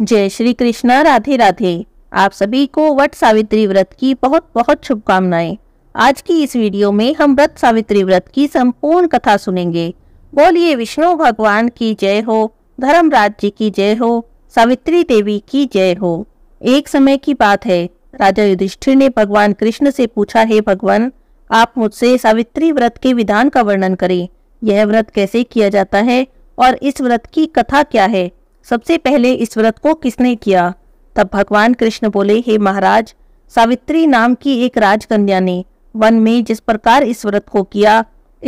जय श्री कृष्णा राधे राधे आप सभी को वट सावित्री व्रत की बहुत बहुत शुभकामनाएं आज की इस वीडियो में हम व्रत सावित्री व्रत की संपूर्ण कथा सुनेंगे बोलिए विष्णु भगवान की जय हो धर्म राज्य की जय हो सावित्री देवी की जय हो एक समय की बात है राजा युधिष्ठिर ने भगवान कृष्ण से पूछा हे भगवान आप मुझसे सावित्री व्रत के विधान का वर्णन करें यह व्रत कैसे किया जाता है और इस व्रत की कथा क्या है सबसे पहले इस व्रत को किसने किया तब भगवान कृष्ण बोले हे महाराज सावित्री नाम की एक राजकन्या ने वन में जिस प्रकार इस व्रत को किया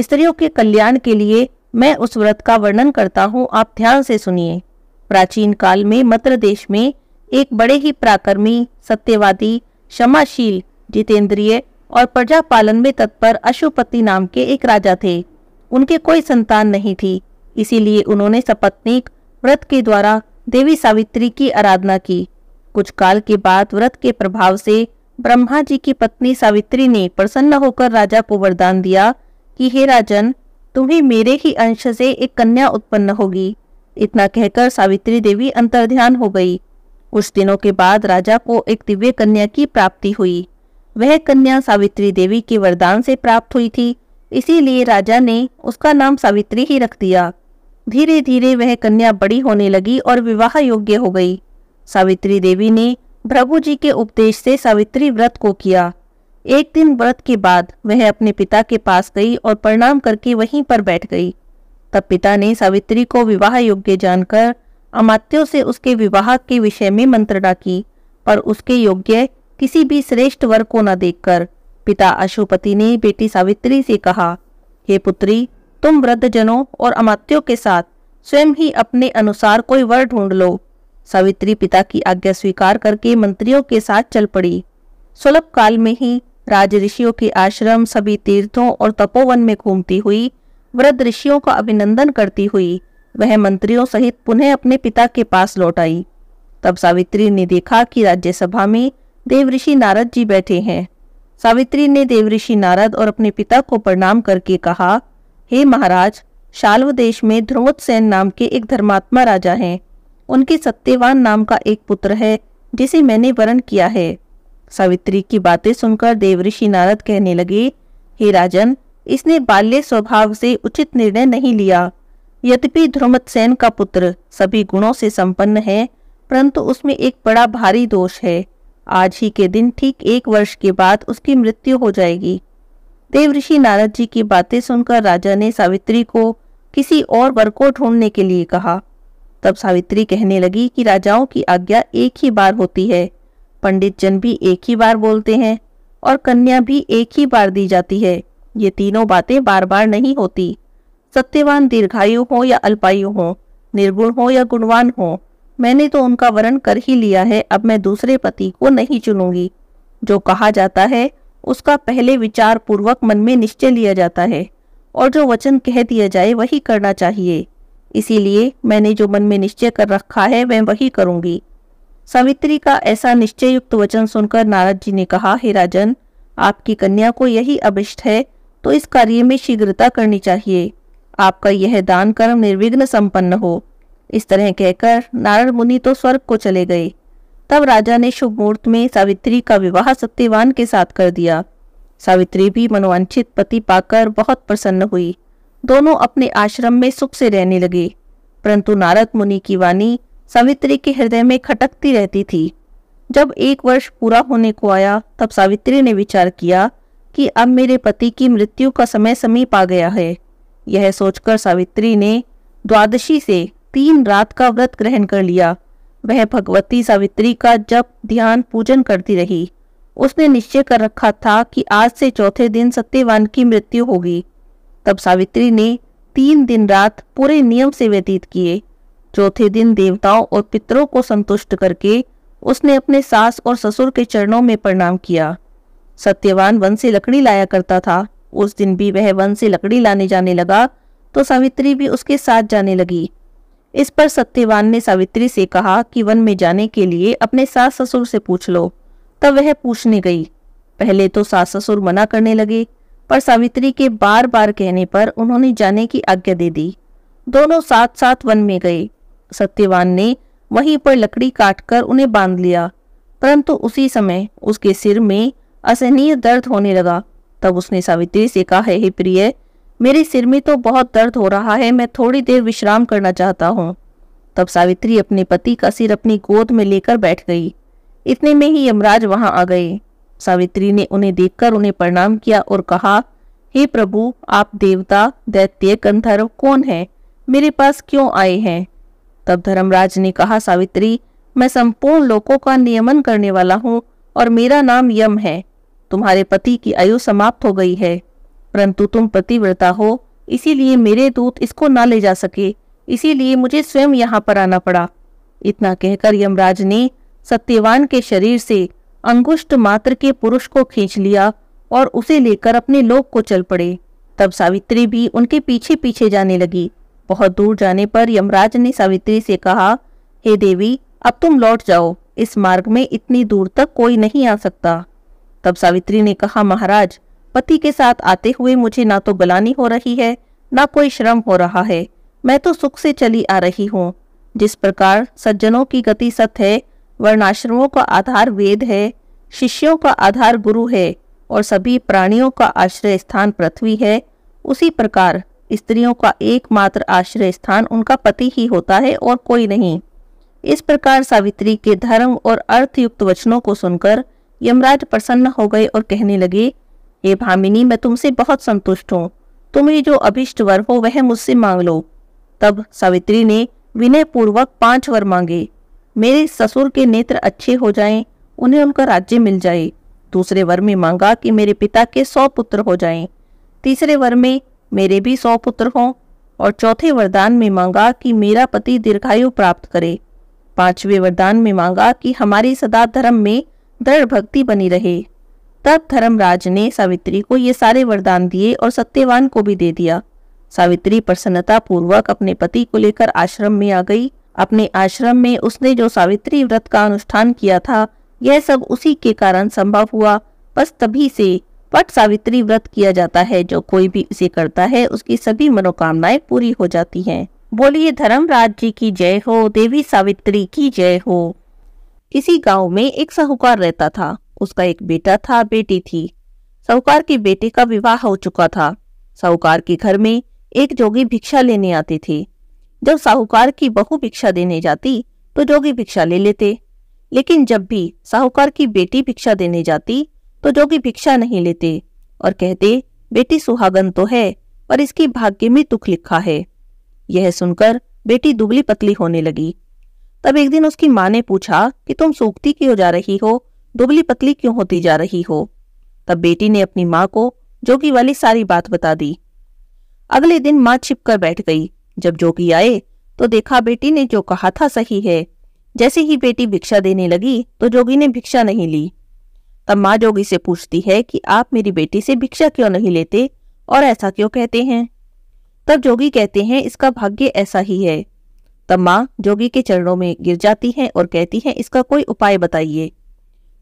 स्त्रियों के कल्याण के लिए मैं उस व्रत का वर्णन करता हूँ आप ध्यान से सुनिए प्राचीन काल में मत्र देश में एक बड़े ही प्राकर्मी सत्यवादी क्षमाशील जितेंद्रिय और प्रजा पालन में तत्पर अशुपति नाम के एक राजा थे उनके कोई संतान नहीं थी इसीलिए उन्होंने सपत्नीक व्रत के द्वारा देवी सावित्री की आराधना की कुछ काल के बाद व्रत के प्रभाव से ब्रह्मा जी की पत्नी सावित्री ने प्रसन्न होकर राजा को वरदान दिया कि हे राजन तुम्हें मेरे ही अंश से एक कन्या उत्पन्न होगी इतना कहकर सावित्री देवी अंतर्ध्यान हो गई कुछ दिनों के बाद राजा को एक दिव्य कन्या की प्राप्ति हुई वह कन्या सावित्री देवी के वरदान से प्राप्त हुई थी इसीलिए राजा ने उसका नाम सावित्री ही रख दिया धीरे धीरे वह कन्या बड़ी होने लगी और विवाह योग्य हो गई सावित्री देवी ने भ्रभु जी के उपदेश से सावित्री व्रत को किया एक दिन व्रत के बाद वह अपने पिता के पास गई और प्रणाम करके वहीं पर बैठ गई तब पिता ने सावित्री को विवाह योग्य जानकर अमात्यों से उसके विवाह के विषय में मंत्रणा की पर उसके योग्य किसी भी श्रेष्ठ वर को न देखकर पिता अशुपति ने बेटी सावित्री से कहा हे पुत्री तुम वृद्ध जनों और अमात्यों के साथ स्वयं ही अपने अनुसार कोई वर ढूंढ लो सावित्री पिता की आज्ञा स्वीकार करके मंत्रियों के साथ चल पड़ी सुलभ काल में ही राज ऋषियों के आश्रम सभी तीर्थों और तपोवन में घूमती हुई वृद्ध ऋषियों का अभिनंदन करती हुई वह मंत्रियों सहित पुनः अपने पिता के पास लौट आई तब सावित्री ने देखा कि राज्यसभा में देवऋषि नारद जी बैठे हैं सावित्री ने देवऋषि नारद और अपने पिता को प्रणाम करके कहा हे महाराज शाल्व देश में सेन नाम के एक धर्मात्मा राजा हैं उनके सत्यवान नाम का एक पुत्र है जिसे मैंने वर्ण किया है सावित्री की बातें सुनकर देवऋषि नारद कहने लगे हे राजन इसने बाल्य स्वभाव से उचित निर्णय नहीं लिया यद्यपि ध्रुवत सेन का पुत्र सभी गुणों से संपन्न है परंतु उसमें एक बड़ा भारी दोष है आज ही के दिन ठीक एक वर्ष के बाद उसकी मृत्यु हो जाएगी देव ऋषि नारद जी की बातें सुनकर राजा ने सावित्री को किसी और वर को ढूंढने के लिए कहा तब सावित्री कहने लगी कि राजाओं की आज्ञा एक ही बार होती है पंडित जन भी एक ही बार बोलते हैं और कन्या भी एक ही बार दी जाती है ये तीनों बातें बार बार नहीं होती सत्यवान दीर्घायु हो या अल्पायु हो निर्गुण हो या गुणवान हो मैंने तो उनका वरण कर ही लिया है अब मैं दूसरे पति को नहीं चुनूंगी जो कहा जाता है उसका पहले विचार पूर्वक मन में निश्चय लिया जाता है और जो वचन कह दिया जाए वही करना चाहिए इसीलिए मैंने जो मन में निश्चय कर रखा है मैं वही करूंगी सावित्री का ऐसा निश्चय युक्त वचन सुनकर नारद जी ने कहा हे राजन आपकी कन्या को यही अभिष्ट है तो इस कार्य में शीघ्रता करनी चाहिए आपका यह दान कर्म निर्विघ्न संपन्न हो इस तरह कहकर नारद मुनि तो स्वर्ग को चले गए तब राजा ने शुभ मुहूर्त में सावित्री का विवाह सत्यवान के साथ कर दिया सावित्री भी मनोवांछित पति पाकर बहुत प्रसन्न हुई दोनों अपने आश्रम में सुख से रहने लगे परंतु नारद मुनि की वाणी सावित्री के हृदय में खटकती रहती थी जब एक वर्ष पूरा होने को आया तब सावित्री ने विचार किया कि अब मेरे पति की मृत्यु का समय समीप आ गया है यह सोचकर सावित्री ने द्वादशी से तीन रात का व्रत ग्रहण कर लिया वह भगवती सावित्री का जब ध्यान पूजन करती रही उसने निश्चय कर रखा था कि आज से चौथे दिन सत्यवान की मृत्यु होगी तब सावित्री ने तीन दिन रात पूरे नियम से व्यतीत किए चौथे दिन देवताओं और पितरों को संतुष्ट करके उसने अपने सास और ससुर के चरणों में प्रणाम किया सत्यवान वन से लकड़ी लाया करता था उस दिन भी वह वन से लकड़ी लाने जाने लगा तो सावित्री भी उसके साथ जाने लगी इस पर सत्यवान ने सावित्री से कहा कि वन में जाने के लिए अपने सास ससुर से पूछ लो तब वह पूछने गई पहले तो सास ससुर मना करने लगे पर सावित्री के बार बार कहने पर उन्होंने जाने की आज्ञा दे दी दोनों साथ साथ वन में गए सत्यवान ने वहीं पर लकड़ी काटकर उन्हें बांध लिया परंतु उसी समय उसके सिर में असहनीय दर्द होने लगा तब उसने सावित्री से कहा हे प्रिय मेरे सिर में तो बहुत दर्द हो रहा है मैं थोड़ी देर विश्राम करना चाहता हूँ तब सावित्री अपने पति का सिर अपनी गोद में लेकर बैठ गई इतने में ही यमराज वहां आ गए सावित्री ने उन्हें देखकर उन्हें प्रणाम किया और कहा हे hey प्रभु आप देवता दैत्य कंधर्व कौन है मेरे पास क्यों आए हैं तब धर्मराज ने कहा सावित्री मैं संपूर्ण लोगों का नियमन करने वाला हूँ और मेरा नाम यम है तुम्हारे पति की आयु समाप्त हो गई है परंतु तुम पतिव्रता हो इसीलिए मेरे दूत इसको ना ले जा सके इसीलिए मुझे स्वयं यहाँ पर आना पड़ा इतना कहकर यमराज ने सत्यवान के शरीर से अंगुष्ट मात्र के पुरुष को खींच लिया और उसे लेकर अपने लोक को चल पड़े तब सावित्री भी उनके पीछे पीछे जाने लगी बहुत दूर जाने पर यमराज ने सावित्री से कहा हे hey देवी अब तुम लौट जाओ इस मार्ग में इतनी दूर तक कोई नहीं आ सकता तब सावित्री ने कहा महाराज पति के साथ आते हुए मुझे ना तो गलानी हो रही है ना कोई श्रम हो रहा है मैं तो सुख से चली आ रही हूँ जिस प्रकार सज्जनों की गति सत है वर्णाश्रमों का आधार वेद है शिष्यों का आधार गुरु है और सभी प्राणियों का आश्रय स्थान पृथ्वी है उसी प्रकार स्त्रियों का एकमात्र आश्रय स्थान उनका पति ही होता है और कोई नहीं इस प्रकार सावित्री के धर्म और अर्थयुक्त वचनों को सुनकर यमराज प्रसन्न हो गए और कहने लगे ये भामिनी मैं तुमसे बहुत संतुष्ट हूँ तुम्हें जो अभिष्ट वर हो वह मुझसे मांग लो तब सावित्री ने विनय पूर्वक पांच वर मांगे मेरे ससुर के नेत्र अच्छे हो जाएं, उन्हें उनका राज्य मिल जाए दूसरे वर में मांगा कि मेरे पिता के सौ पुत्र हो जाएं, तीसरे वर में मेरे भी सौ पुत्र हों और चौथे वरदान में मांगा कि मेरा पति दीर्घायु प्राप्त करे पांचवें वरदान में मांगा कि हमारी सदा धर्म में दृढ़ भक्ति बनी रहे तब धर्मराज ने सावित्री को ये सारे वरदान दिए और सत्यवान को भी दे दिया सावित्री प्रसन्नता पूर्वक अपने पति को लेकर आश्रम में आ गई अपने आश्रम में उसने जो सावित्री व्रत का अनुष्ठान किया था यह सब उसी के कारण संभव हुआ बस तभी से पट सावित्री व्रत किया जाता है जो कोई भी इसे करता है उसकी सभी मनोकामनाएं पूरी हो जाती हैं बोलिए धर्मराज जी की जय हो देवी सावित्री की जय हो इसी गांव में एक साहूकार रहता था उसका एक बेटा था बेटी थी साहूकार की बेटी का विवाह हो चुका था साहूकार के घर में एक जोगी भिक्षा लेने आते थे जब साहूकार की बहु भिक्षा देने जाती तो जोगी भिक्षा ले लेते लेकिन जब भी साहूकार की बेटी भिक्षा देने जाती तो जोगी भिक्षा नहीं लेते और कहते बेटी सुहागन तो है पर इसकी भाग्य में दुख लिखा है यह सुनकर बेटी दुबली पतली होने लगी तब एक दिन उसकी माँ ने पूछा कि तुम सूखती क्यों जा रही हो दुबली पतली क्यों होती जा रही हो तब बेटी ने अपनी माँ को जोगी वाली सारी बात बता दी अगले दिन माँ कर बैठ गई जब जोगी आए तो देखा बेटी ने जो कहा था सही है जैसे ही बेटी भिक्षा देने लगी तो जोगी ने भिक्षा नहीं ली तब माँ जोगी से पूछती है कि आप मेरी बेटी से भिक्षा क्यों नहीं लेते और ऐसा क्यों कहते हैं तब जोगी कहते हैं इसका भाग्य ऐसा ही है तब माँ जोगी के चरणों में गिर जाती है और कहती है इसका कोई उपाय बताइए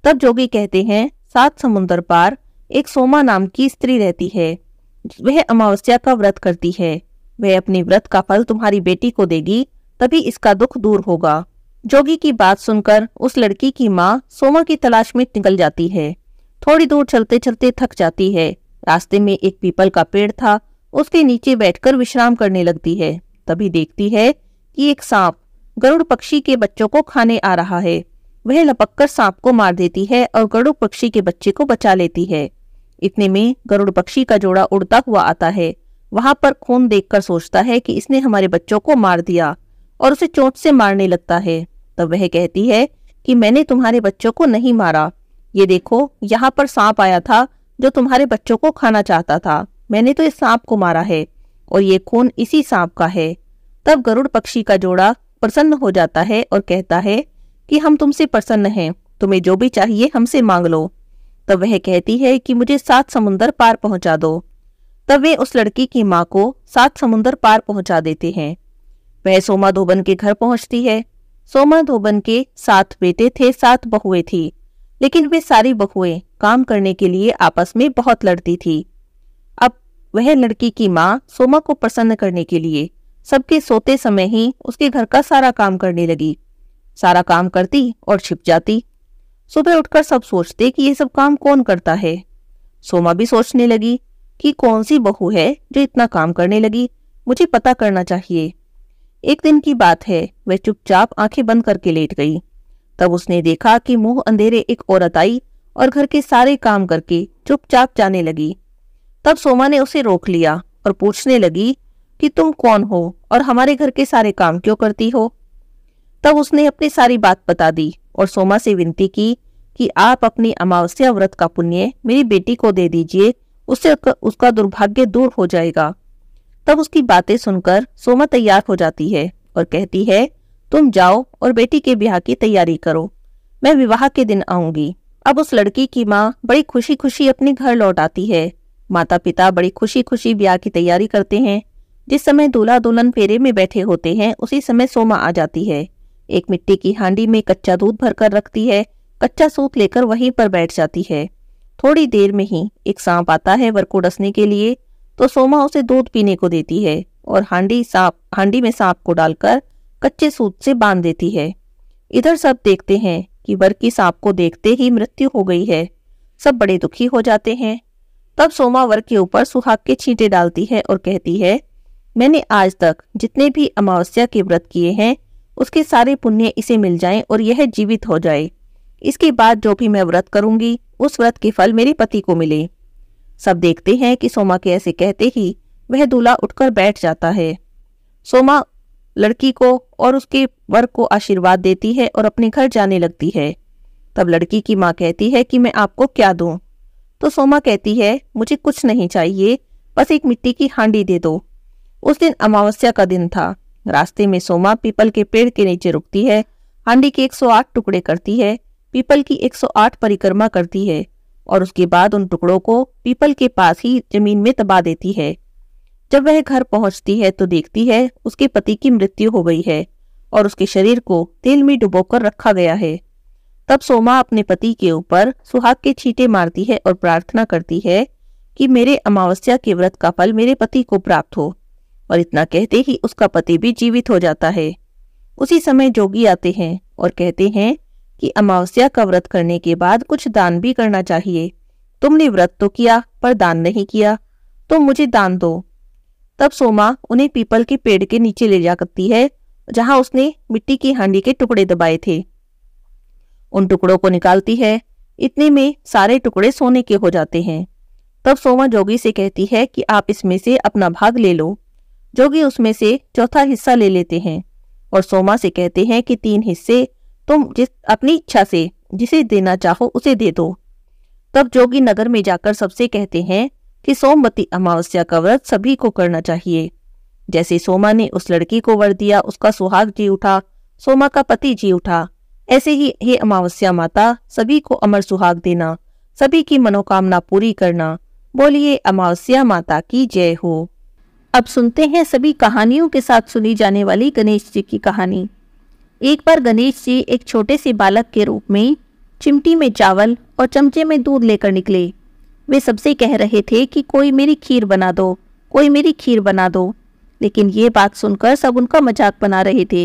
तब जोगी कहते हैं सात समुन्द्र पार एक सोमा नाम की स्त्री रहती है वह अमावस्या का व्रत करती है वह अपने व्रत का फल तुम्हारी बेटी को देगी तभी इसका दुख दूर होगा जोगी की बात सुनकर उस लड़की की माँ सोमा की तलाश में निकल जाती है थोड़ी दूर चलते चलते थक जाती है रास्ते में एक पीपल का पेड़ था उसके नीचे बैठकर विश्राम करने लगती है तभी देखती है कि एक सांप गरुड़ पक्षी के बच्चों को खाने आ रहा है वह लपककर सांप को मार देती है और गरुड़ पक्षी के बच्चे को बचा लेती है इतने में गरुड़ पक्षी का जोड़ा उड़ता हुआ आता है वहां पर खून देखकर सोचता है कि इसने हमारे बच्चों को मार दिया और उसे चोट से मारने लगता है तब वह कहती है कि मैंने तुम्हारे बच्चों को नहीं मारा ये देखो यहाँ पर सांप आया था जो तुम्हारे बच्चों को खाना चाहता था मैंने तो इस सांप को मारा है और ये खून इसी सांप का है तब गरुड़ पक्षी का जोड़ा प्रसन्न हो जाता है और कहता है कि हम तुमसे प्रसन्न हैं तुम्हें जो भी चाहिए हमसे मांग लो तब वह कहती है कि मुझे सात समुन्दर पार पहुंचा दो तब वे उस लड़की की माँ को सात समुंदर पार पहुंचा देते हैं वह सोमा धोबन के घर पहुंचती है सोमा धोबन के सात बेटे थे सात बहुएं थी लेकिन वे सारी बहुएं काम करने के लिए आपस में बहुत लड़ती थी अब वह लड़की की माँ सोमा को प्रसन्न करने के लिए सबके सोते समय ही उसके घर का सारा काम करने लगी सारा काम करती और छिप जाती सुबह उठकर सब सोचते कि ये सब काम कौन करता है सोमा भी सोचने लगी कि कौन सी बहू है जो इतना काम करने लगी मुझे पता करना चाहिए एक दिन की बात है वह चुपचाप आंखें बंद करके लेट गई तब उसने देखा कि मुंह अंधेरे एक औरत आई और घर के सारे काम करके चुपचाप जाने लगी तब सोमा ने उसे रोक लिया और पूछने लगी कि तुम कौन हो और हमारे घर के सारे काम क्यों करती हो तब उसने अपनी सारी बात बता दी और सोमा से विनती की कि आप अपनी अमावस्या व्रत का पुण्य मेरी बेटी को दे दीजिए उससे उसका दुर्भाग्य दूर हो जाएगा तब उसकी बातें सुनकर सोमा तैयार हो जाती है और कहती है तुम जाओ और बेटी के ब्याह की तैयारी करो मैं विवाह के दिन आऊंगी अब उस लड़की की माँ बड़ी खुशी खुशी अपने घर लौट आती है माता पिता बड़ी खुशी खुशी ब्याह की तैयारी करते हैं जिस समय दूल्हा दुल्हन फेरे में बैठे होते हैं उसी समय सोमा आ जाती है एक मिट्टी की हांडी में कच्चा दूध भरकर रखती है कच्चा सूत लेकर वहीं पर बैठ जाती है थोड़ी देर में ही एक सांप आता है वर को डसने के लिए तो सोमा उसे दूध पीने को देती है और हांडी सांप हांडी में सांप को डालकर कच्चे सूत से बांध देती है इधर सब देखते हैं कि वर की सांप को देखते ही मृत्यु हो गई है सब बड़े दुखी हो जाते हैं तब सोमा वर के ऊपर सुहाग के छींटे डालती है और कहती है मैंने आज तक जितने भी अमावस्या के व्रत किए हैं उसके सारे पुण्य इसे मिल जाएं और यह जीवित हो जाए इसके बाद जो भी मैं व्रत करूंगी उस व्रत के फल मेरे पति को मिले सब देखते हैं कि सोमा के ऐसे कहते ही वह दूल्हा उठकर बैठ जाता है सोमा लड़की को और उसके वर को आशीर्वाद देती है और अपने घर जाने लगती है तब लड़की की माँ कहती है कि मैं आपको क्या दू तो सोमा कहती है मुझे कुछ नहीं चाहिए बस एक मिट्टी की हांडी दे दो उस दिन अमावस्या का दिन था रास्ते में सोमा पीपल के पेड़ के नीचे रुकती है हांडी के 108 टुकड़े करती है पीपल की 108 परिक्रमा करती है और उसके बाद उन टुकड़ों को पीपल के पास ही जमीन में दबा देती है जब वह घर पहुंचती है तो देखती है उसके पति की मृत्यु हो गई है और उसके शरीर को तेल में डुबोकर रखा गया है तब सोमा अपने पति के ऊपर सुहाग के छींटे मारती है और प्रार्थना करती है कि मेरे अमावस्या के व्रत का फल मेरे पति को प्राप्त हो और इतना कहते ही उसका पति भी जीवित हो जाता है उसी समय जोगी आते हैं और कहते हैं कि अमावस्या का व्रत करने के बाद कुछ दान भी करना चाहिए तुमने व्रत तो किया पर दान नहीं किया तो मुझे दान दो तब सोमा उन्हें पीपल के पेड़ के नीचे ले जा करती है जहां उसने मिट्टी की हांडी के टुकड़े दबाए थे उन टुकड़ों को निकालती है इतने में सारे टुकड़े सोने के हो जाते हैं तब सोमा जोगी से कहती है कि आप इसमें से अपना भाग ले लो जो कि उसमें से चौथा हिस्सा ले लेते हैं और सोमा से कहते हैं कि तीन हिस्से तुम जिस अपनी इच्छा से जिसे देना चाहो उसे दे दो तब जोगी नगर में जाकर सबसे कहते हैं कि सोमवती अमावस्या का व्रत सभी को करना चाहिए जैसे सोमा ने उस लड़की को वर दिया उसका सुहाग जी उठा सोमा का पति जी उठा ऐसे ही हे अमावस्या माता सभी को अमर सुहाग देना सभी की मनोकामना पूरी करना बोलिए अमावस्या माता की जय हो अब सुनते हैं सभी कहानियों के साथ सुनी जाने वाली गणेश जी की कहानी एक बार गणेश जी एक छोटे से बालक के रूप में चिमटी में चावल और चमचे में दूध लेकर निकले वे सबसे कह रहे थे कि कोई मेरी खीर बना दो कोई मेरी खीर बना दो लेकिन ये बात सुनकर सब उनका मजाक बना रहे थे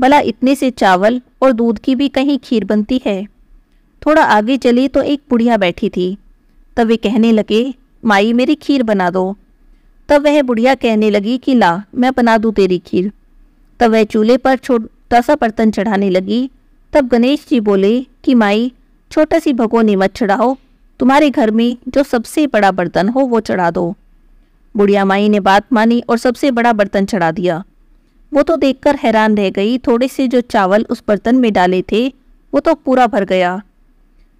भला इतने से चावल और दूध की भी कहीं खीर बनती है थोड़ा आगे चले तो एक बुढ़िया बैठी थी तब वे कहने लगे माई मेरी खीर बना दो तब वह बुढ़िया कहने लगी कि ला मैं बना दू तेरी खीर तब वह चूल्हे पर छोटा सा बर्तन चढ़ाने लगी तब गणेश जी बोले कि माई छोटा सी भगोनी मत चढ़ाओ तुम्हारे घर में जो सबसे बड़ा बर्तन हो वो चढ़ा दो बुढ़िया माई ने बात मानी और सबसे बड़ा बर्तन चढ़ा दिया वो तो देखकर हैरान रह गई थोड़े से जो चावल उस बर्तन में डाले थे वो तो पूरा भर गया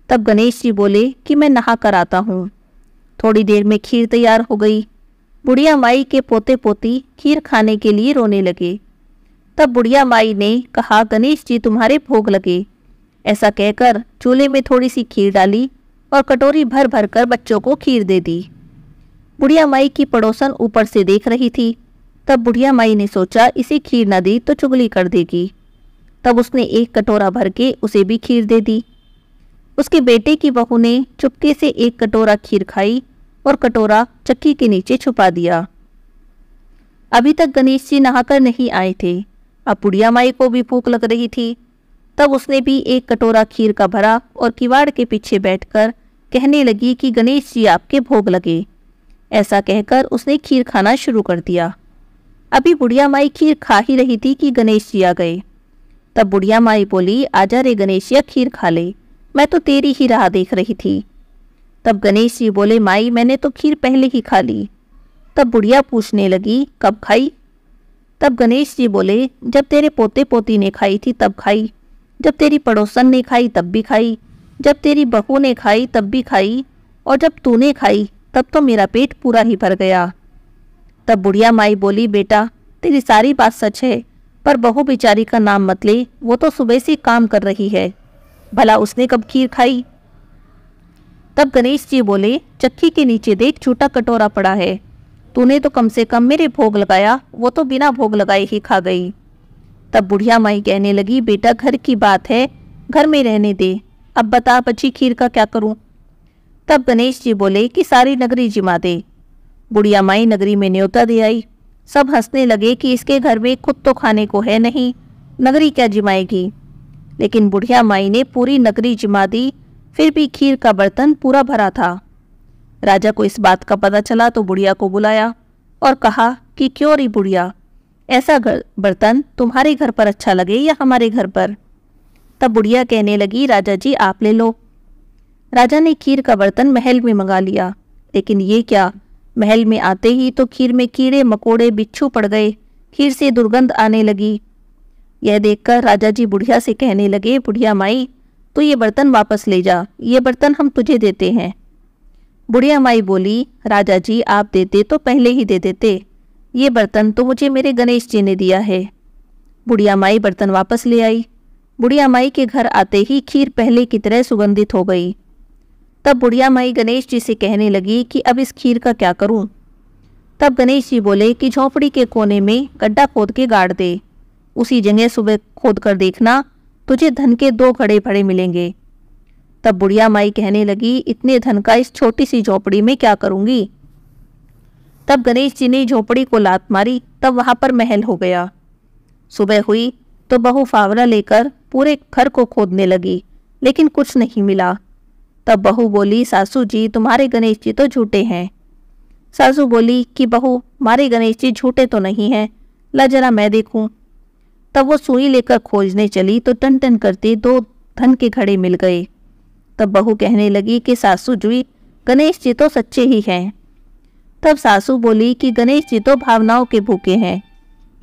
तब गणेश जी बोले कि मैं नहा कर आता हूँ थोड़ी देर में खीर तैयार हो गई बुढ़िया माई के पोते पोती खीर खाने के लिए रोने लगे तब बुढ़िया माई ने कहा गणेश जी तुम्हारे भोग लगे ऐसा कहकर चूल्हे में थोड़ी सी खीर डाली और कटोरी भर भर कर बच्चों को खीर दे दी बुढ़िया माई की पड़ोसन ऊपर से देख रही थी तब बुढ़िया माई ने सोचा इसे खीर न दी तो चुगली कर देगी तब उसने एक कटोरा भर के उसे भी खीर दे दी उसके बेटे की बहू ने चुपके से एक कटोरा खीर खाई और कटोरा चक्की के नीचे छुपा दिया अभी तक गणेश जी नहाकर नहीं आए थे अब बुढ़िया माई को भी भूख लग रही थी तब उसने भी एक कटोरा खीर का भरा और किवाड़ के पीछे बैठकर कहने लगी कि गणेश जी आपके भोग लगे ऐसा कहकर उसने खीर खाना शुरू कर दिया अभी बुढ़िया माई खीर खा ही रही थी कि गणेश जी आ गए तब बुढ़िया माई बोली आजा रे गणेशिया खीर खा ले मैं तो तेरी ही राह देख रही थी तब गणेश जी बोले माई मैंने तो खीर पहले ही खा ली तब बुढ़िया पूछने लगी कब खाई तब गणेश जी बोले जब तेरे पोते पोती ने खाई थी तब खाई जब तेरी पड़ोसन ने खाई तब भी खाई जब तेरी बहू ने खाई तब भी खाई और जब तूने खाई तब तो मेरा पेट पूरा ही भर गया तब बुढ़िया माई बोली बेटा तेरी सारी बात सच है पर बहू बेचारी का नाम मत ले वो तो सुबह से काम कर रही है भला उसने कब खीर खाई तब गणेश जी बोले चक्की के नीचे देख छोटा कटोरा पड़ा है तूने तो कम से कम मेरे भोग लगाया वो तो बिना भोग लगाए ही खा गई तब बुढ़िया माई कहने लगी बेटा घर की बात है घर में रहने दे अब बता बची खीर का क्या करूं तब गणेश जी बोले कि सारी नगरी जिमा दे बुढ़िया माई नगरी में न्योता दे आई सब हंसने लगे कि इसके घर में खुद तो खाने को है नहीं नगरी क्या जिमाएगी लेकिन बुढ़िया माई ने पूरी नगरी जिमा दी फिर भी खीर का बर्तन पूरा भरा था राजा को इस बात का पता चला तो बुढ़िया को बुलाया और कहा कि क्यों रही बुढ़िया ऐसा बर्तन तुम्हारे घर पर अच्छा लगे या हमारे घर पर तब बुढ़िया कहने लगी राजा जी आप ले लो राजा ने खीर का बर्तन महल में मंगा लिया लेकिन ये क्या महल में आते ही तो खीर में कीड़े मकोड़े बिच्छू पड़ गए खीर से दुर्गंध आने लगी यह देखकर राजा जी बुढ़िया से कहने लगे बुढ़िया माई तो ये बर्तन वापस ले जा ये बर्तन हम तुझे देते हैं बुढ़िया माई बोली राजा जी आप देते तो पहले ही दे देते ये बर्तन तो मुझे मेरे गणेश जी ने दिया है बुढ़िया माई बर्तन वापस ले आई बुढ़िया माई के घर आते ही खीर पहले की तरह सुगंधित हो गई तब बुढ़िया माई गणेश जी से कहने लगी कि अब इस खीर का क्या करूं? तब गणेश जी बोले कि झोपड़ी के कोने में गड्ढा खोद के गाड़ दे उसी जगह सुबह खोद कर देखना तुझे धन के दो घड़े भड़े मिलेंगे तब बुढ़िया माई कहने लगी इतने धन का इस छोटी सी झोपड़ी में क्या करूंगी तब गणेश जी ने झोपड़ी को लात मारी तब वहां पर महल हो गया सुबह हुई तो बहु फावड़ा लेकर पूरे घर को खोदने लगी लेकिन कुछ नहीं मिला तब बहू बोली सासू जी तुम्हारे गणेश जी तो झूठे हैं सासू बोली कि बहू मारे गणेश जी झूठे तो नहीं हैं ला जरा मैं देखूं तब वो सुई लेकर खोजने चली तो टन टन करते दो धन के घड़े मिल गए तब बहू कहने लगी कि सासू जुई गणेश जी तो सच्चे ही हैं तब सासू बोली कि गणेश जी तो भावनाओं के भूखे हैं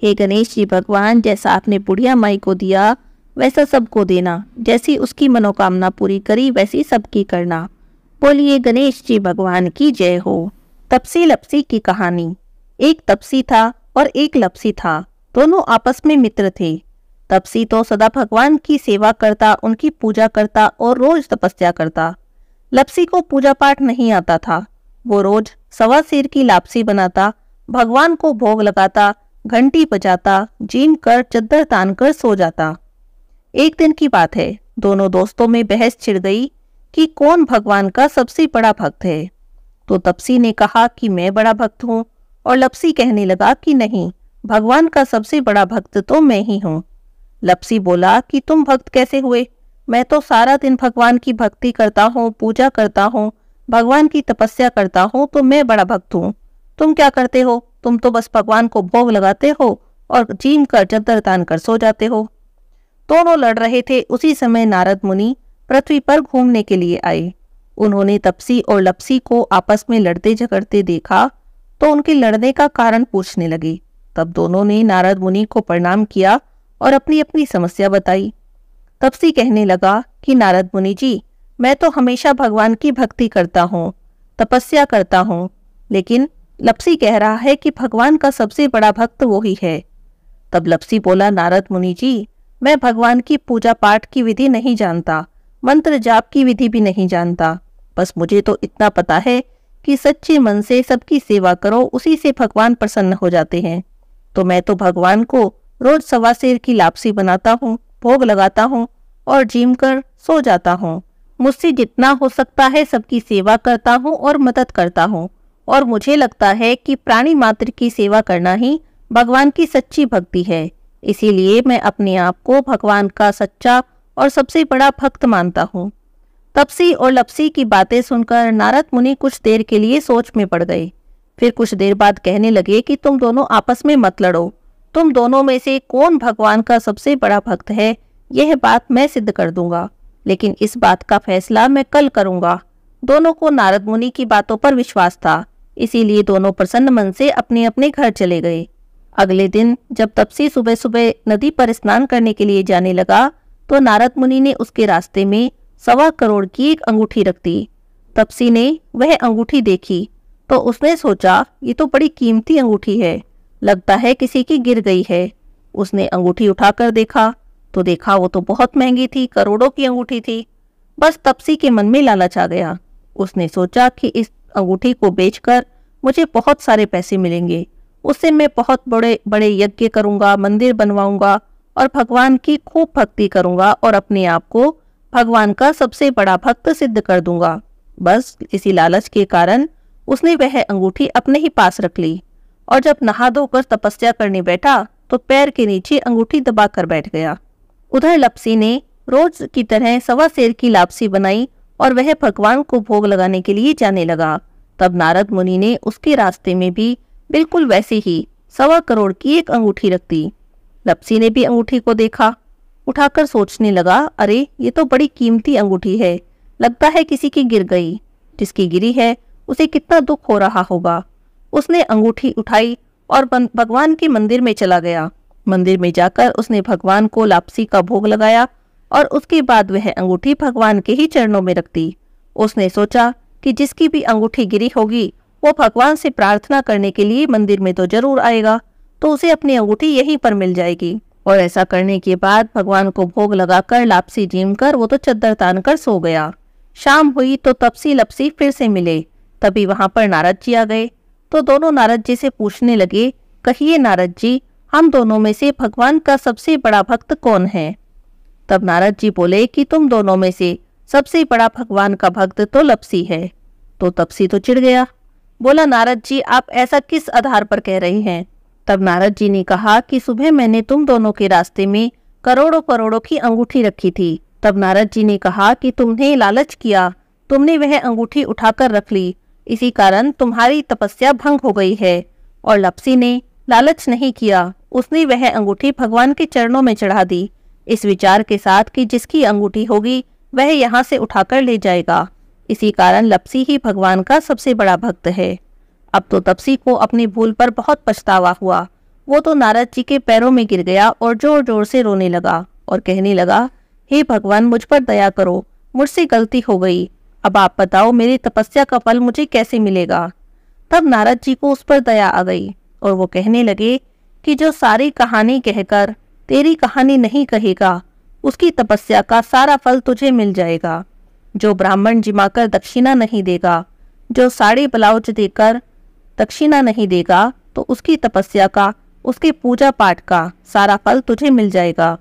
हे गणेश जी भगवान जैसा आपने बुढ़िया माई को दिया वैसा सबको देना जैसी उसकी मनोकामना पूरी करी वैसी सबकी करना बोलिए गणेश जी भगवान की जय हो तपसी लपसी की कहानी एक तपसी था और एक लपसी था दोनों आपस में मित्र थे तपसी तो सदा भगवान की सेवा करता उनकी पूजा करता और रोज तपस्या करता लपसी को पूजा पाठ नहीं आता था वो रोज सवा सिर की लापसी बनाता भगवान को भोग लगाता घंटी बजाता जीम कर चद्दर तान कर सो जाता एक दिन की बात है दोनों दोस्तों में बहस छिड़ गई कि कौन भगवान का सबसे बड़ा भक्त है तो तपसी ने कहा कि मैं बड़ा भक्त हूँ और लपसी कहने लगा कि नहीं भगवान का सबसे बड़ा भक्त तो मैं ही हूँ लपसी बोला कि तुम भक्त कैसे हुए मैं तो सारा दिन भगवान की भक्ति करता हूँ पूजा करता हूँ भगवान की तपस्या करता हूँ तो मैं बड़ा भक्त हूँ तुम क्या करते हो तुम तो बस भगवान को भोग लगाते हो और जीम कर जंतर तान कर सो जाते हो दोनों लड़ रहे थे उसी समय नारद मुनि पृथ्वी पर घूमने के लिए आए उन्होंने तपसी और लपसी को आपस में लड़ते झगड़ते देखा तो उनके लड़ने का कारण पूछने लगे तब दोनों ने नारद मुनि को प्रणाम किया और अपनी अपनी समस्या बताई तपसी कहने लगा कि नारद मुनि जी मैं तो हमेशा भगवान की भक्ति करता हूँ तपस्या करता हूँ लेकिन लपसी कह रहा है कि भगवान का सबसे बड़ा भक्त वो ही है तब लपसी बोला नारद मुनि जी मैं भगवान की पूजा पाठ की विधि नहीं जानता मंत्र जाप की विधि भी नहीं जानता बस मुझे तो इतना पता है कि सच्चे मन से सबकी सेवा करो उसी से भगवान प्रसन्न हो जाते हैं तो मैं तो भगवान को रोज सवा शेर की लापसी बनाता हूँ भोग लगाता हूँ और जीम कर सो जाता हूँ मुझसे जितना हो सकता है सबकी सेवा करता हूँ और मदद करता हूँ और मुझे लगता है कि प्राणी मात्र की सेवा करना ही भगवान की सच्ची भक्ति है इसीलिए मैं अपने आप को भगवान का सच्चा और सबसे बड़ा भक्त मानता हूँ तपसी और लपसी की बातें सुनकर नारद मुनि कुछ देर के लिए सोच में पड़ गए फिर कुछ देर बाद कहने लगे कि तुम दोनों आपस में मत लड़ो तुम दोनों में से कौन भगवान का सबसे बड़ा भक्त है यह बात मैं सिद्ध कर दूंगा लेकिन इस बात का फैसला मैं कल करूंगा दोनों को नारद मुनि की बातों पर विश्वास था इसीलिए दोनों प्रसन्न मन से अपने अपने घर चले गए अगले दिन जब तपसी सुबह सुबह नदी पर स्नान करने के लिए जाने लगा तो नारद मुनि ने उसके रास्ते में सवा करोड़ की एक अंगूठी रख दी तपसी ने वह अंगूठी देखी तो उसने सोचा ये तो बड़ी कीमती अंगूठी है लगता है किसी की गिर गई है उसने अंगूठी उठाकर देखा तो देखा वो तो बहुत महंगी थी करोड़ों की अंगूठी थी बस तपसी के मन में लालच आ गया उसने सोचा कि इस अंगूठी को बेचकर मुझे बहुत सारे पैसे मिलेंगे उससे मैं बहुत बड़े बड़े यज्ञ करूंगा मंदिर बनवाऊंगा और भगवान की खूब भक्ति करूंगा और अपने आप को भगवान का सबसे बड़ा भक्त सिद्ध कर दूंगा बस इसी लालच के कारण उसने वह अंगूठी अपने ही पास रख ली और जब नहा धोकर तपस्या करने बैठा तो पैर के नीचे अंगूठी दबाकर बैठ गया उधर लपसी ने रोज की तरह सवा शेर की लापसी बनाई और वह भगवान को भोग लगाने के लिए जाने लगा तब नारद मुनि ने उसके रास्ते में भी बिल्कुल वैसे ही सवा करोड़ की एक अंगूठी रख दी लपसी ने भी अंगूठी को देखा उठाकर सोचने लगा अरे ये तो बड़ी कीमती अंगूठी है लगता है किसी की गिर गई जिसकी गिरी है उसे कितना दुख हो रहा होगा उसने अंगूठी उठाई और भगवान के मंदिर में चला गया मंदिर में जाकर उसने भगवान को लापसी का भोग लगाया और उसके बाद वह अंगूठी भगवान के ही चरणों में रख दी उसने सोचा कि जिसकी भी अंगूठी गिरी होगी वो भगवान से प्रार्थना करने के लिए मंदिर में तो जरूर आएगा तो उसे अपनी अंगूठी यहीं पर मिल जाएगी और ऐसा करने के बाद भगवान को भोग लगाकर लापसी जीम कर वो तो चद्दर तान कर सो गया शाम हुई तो तपसी लपसी फिर से मिले तभी वहां पर नारद जी आ गए तो दोनों नारद जी से पूछने लगे कहिए नारद जी हम दोनों में से भगवान का सबसे बड़ा भक्त कौन है तब नारद जी बोले कि तुम दोनों में से सबसे बड़ा भगवान का भक्त तो लपसी है तो तपसी तो चिढ़ गया बोला नारद जी आप ऐसा किस आधार पर कह रहे हैं तब नारद जी ने कहा कि सुबह मैंने तुम दोनों के रास्ते में करोड़ों करोड़ों की अंगूठी रखी थी तब नारद जी ने कहा कि तुमने लालच किया तुमने वह अंगूठी उठाकर रख ली इसी कारण तुम्हारी तपस्या भंग हो गई है और लपसी ने लालच नहीं किया उसने वह अंगूठी भगवान के चरणों में चढ़ा दी इस विचार के साथ कि जिसकी अंगूठी होगी वह यहाँ से उठाकर ले जाएगा इसी कारण लपसी ही भगवान का सबसे बड़ा भक्त है अब तो तपसी को अपनी भूल पर बहुत पछतावा हुआ वो तो नारद जी के पैरों में गिर गया और जोर जोर से रोने लगा और कहने लगा हे hey भगवान मुझ पर दया करो मुझसे गलती हो गई अब आप बताओ मेरी तपस्या का फल मुझे कैसे मिलेगा तब नारद जी को उस पर दया आ गई और वो कहने लगे कि जो सारी कहानी कहकर तेरी कहानी नहीं कहेगा उसकी तपस्या का सारा फल तुझे मिल जाएगा जो ब्राह्मण जिमाकर दक्षिणा नहीं देगा जो साड़ी ब्लाउज देकर दक्षिणा नहीं देगा तो उसकी तपस्या का उसके पूजा पाठ का सारा फल तुझे मिल जाएगा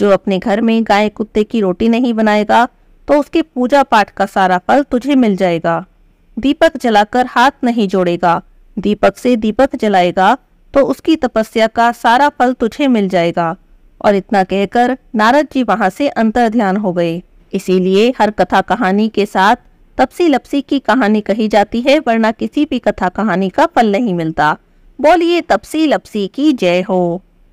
जो अपने घर में गाय कुत्ते की रोटी नहीं बनाएगा तो उसके पूजा पाठ का सारा फल तुझे मिल जाएगा दीपक जलाकर हाथ नहीं जोड़ेगा दीपक से दीपक जलाएगा तो उसकी तपस्या का सारा फल तुझे मिल जाएगा और इतना कहकर नारद जी वहां से अंतर ध्यान हो गए इसीलिए हर कथा कहानी के साथ तपसी लपसी की कहानी कही जाती है वरना किसी भी कथा कहानी का फल नहीं मिलता बोलिए तपसी लपसी की जय हो